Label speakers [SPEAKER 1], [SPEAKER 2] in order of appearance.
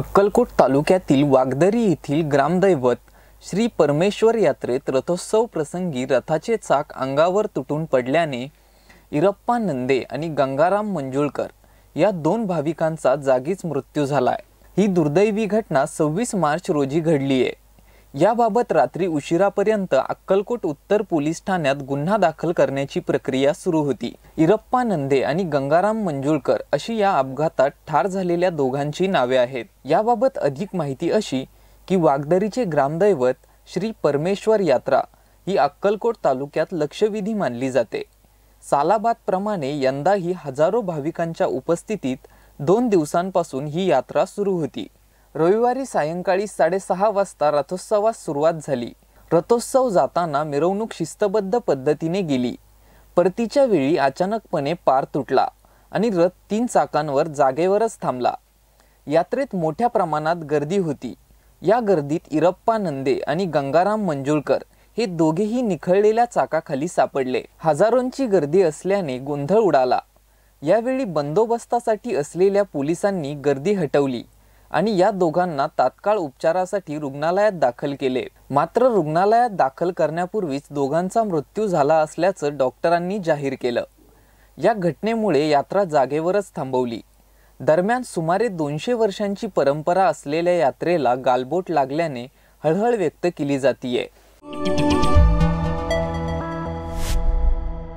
[SPEAKER 1] अक्कलकोट तालुक्यातील वागदरी येथील ग्रामदैवत श्री परमेश्वर यात्रेत रथोत्सव प्रसंगी रथाचे चाक अंगावर तुटून पडल्याने इरप्पा नंदे आणि गंगाराम मंजुळकर या दोन भाविकांचा जागीच मृत्यू झाला ही दुर्दैवी घटना सव्वीस मार्च रोजी घडली आहे याबाबत रात्री उशिरापर्यंत अक्कलकोट उत्तर पोलीस ठाण्यात गुन्हा दाखल करण्याची प्रक्रिया सुरू होती इरप्पा नंदे आणि गंगाराम मंजुळकर अशी या अपघातात ठार झालेल्या दोघांची नावे आहेत याबाबत अधिक माहिती अशी की वागदरीचे ग्रामदैवत श्री परमेश्वर यात्रा ही अक्कलकोट तालुक्यात लक्षवेधी मानली जाते सालाबादप्रमाणे यंदाही हजारो भाविकांच्या उपस्थितीत दोन दिवसांपासून ही यात्रा सुरू होती रविवारी सायंकाळी साडेसहा वाजता रथोत्सवास सुरुवात झाली रथोत्सव जाताना मिरवणूक शिस्तबद्ध पद्धतीने गेली परतीच्या वेळी अचानकपणे पार तुटला आणि रथ तीन चाकांवर जागेवरच थांबला यात्रेत मोठ्या प्रमाणात गर्दी होती या गर्दीत इरप्पा नंदे आणि गंगाराम मंजुळकर हे दोघेही निखळलेल्या चाकाखाली सापडले हजारोंची गर्दी असल्याने गोंधळ उडाला यावेळी बंदोबस्तासाठी असलेल्या पोलिसांनी गर्दी हटवली आणि या दोघांना तात्काळ उपचारासाठी रुग्णालयात दाखल केले मात्र रुग्णालयात दाखल करण्यापूर्वीच दोघांचा मृत्यू झाला असल्याचं डॉक्टरांनी जाहीर केलं या घटनेमुळे यात्रा जागेवरच थांबवली दरम्यान सुमारे दोनशे वर्षांची परंपरा असलेल्या यात्रेला गालबोट लागल्याने हळहळ व्यक्त केली जातीये